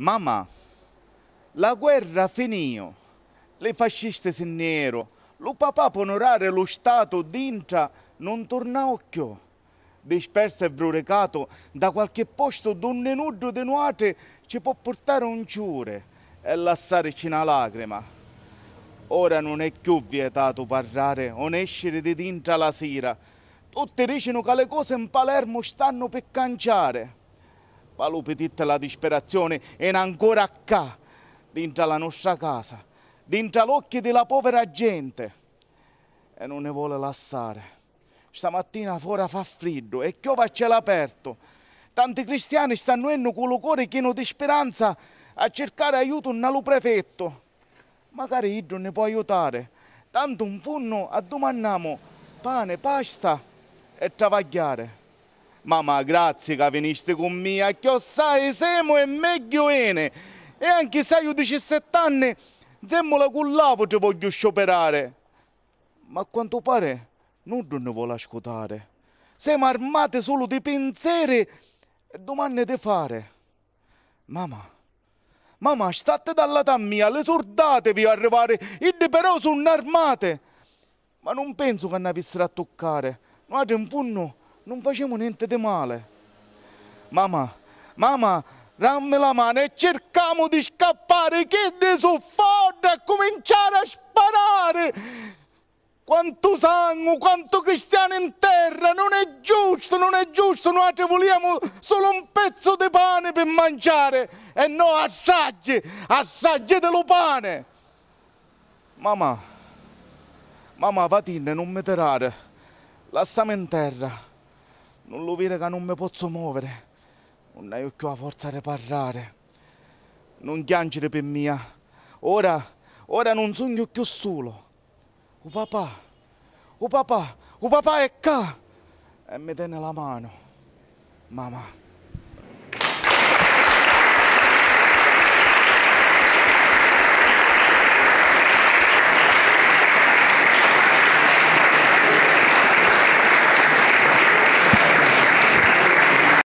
Mamma, la guerra finì, le fasciste si nero, lo papà può onorare lo Stato dintra non torna occhio. Disperso e brurecato da qualche posto donne nudo di nuate ci può portare un ciure e lassare una lacrima. Ora non è più vietato parlare o escere di dintra la sera. Tutti dicono che le cose in Palermo stanno per canciare. Palupititta la disperazione è ancora qua, dentro la nostra casa, dentro l'occhio della povera gente. E non ne vuole lasciare. Stamattina fuori fa freddo e chiova a cielo aperto. Tanti cristiani stanno enno con il cuore pieno di speranza a cercare aiuto nel prefetto. Magari Iddo ne può aiutare. Tanto un funno a domandiamo pane, pasta e travagliare. Mamma, grazie che veniste con me, che sai, siamo e meglio bene. E anche se io 17 anni, zemmola la l'avo ti voglio scioperare. Ma a quanto pare, nulla ne vuole ascoltare. Siamo armate solo di pensieri e domande di fare. Mamma, mamma, state dalla mia, le sordate vi arrivare, id però sono armate. Ma non penso che ne avessero a toccare. Guarda, in fondo non facciamo niente di male. Mamma, mamma, dammi la mano e cerchiamo di scappare, che ne so forte a cominciare a sparare. Quanto sangue, quanto cristiano in terra, non è giusto, non è giusto, noi vogliamo solo un pezzo di pane per mangiare e no assaggi, assaggi dello pane. Mamma, mamma vatine, non mi tirare, lassami in terra non lo vede che non mi posso muovere. Non ho più la forza di parlare. Non piangere per mia. Ora, ora non sogno più solo. O papà, o papà, o papà è qua. E mi tiene la mano. Mamma.